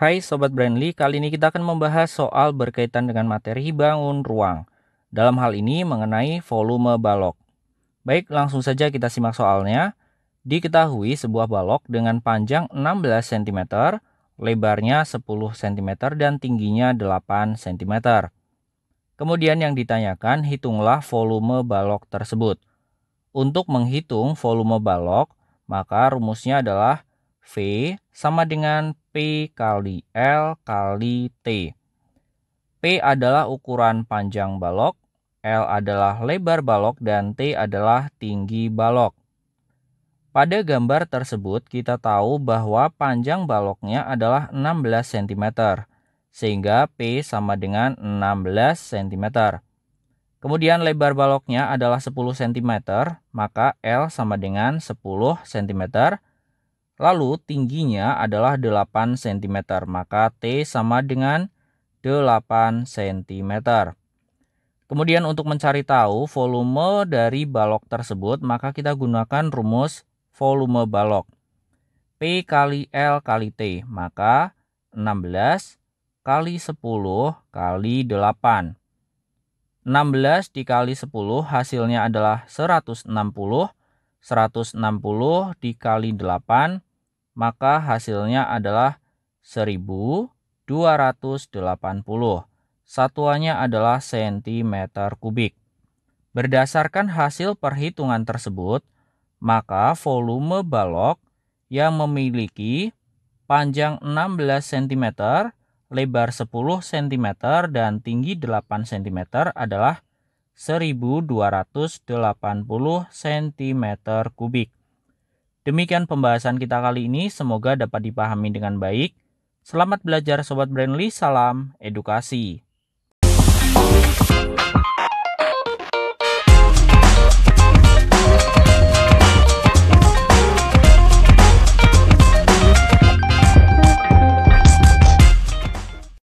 Hai Sobat Brandly, kali ini kita akan membahas soal berkaitan dengan materi bangun ruang. Dalam hal ini mengenai volume balok. Baik, langsung saja kita simak soalnya. Diketahui sebuah balok dengan panjang 16 cm, lebarnya 10 cm dan tingginya 8 cm. Kemudian yang ditanyakan hitunglah volume balok tersebut. Untuk menghitung volume balok, maka rumusnya adalah V sama dengan P kali L kali T. P adalah ukuran panjang balok, L adalah lebar balok, dan T adalah tinggi balok. Pada gambar tersebut kita tahu bahwa panjang baloknya adalah 16 cm, sehingga P sama dengan 16 cm. Kemudian lebar baloknya adalah 10 cm, maka L sama dengan 10 cm Lalu tingginya adalah 8 cm, maka T sama dengan 8 cm. Kemudian untuk mencari tahu volume dari balok tersebut, maka kita gunakan rumus volume balok. P kali L kali T, maka 16 kali 10 kali 8. 16 dikali 10 hasilnya adalah 160. 160 dikali 8 maka hasilnya adalah 1280. Satuannya adalah cm kubik. Berdasarkan hasil perhitungan tersebut, maka volume balok yang memiliki panjang 16 cm, lebar 10 cm, dan tinggi 8 cm adalah 1280 cm kubik. Demikian pembahasan kita kali ini, semoga dapat dipahami dengan baik. Selamat belajar Sobat Brandly, salam edukasi.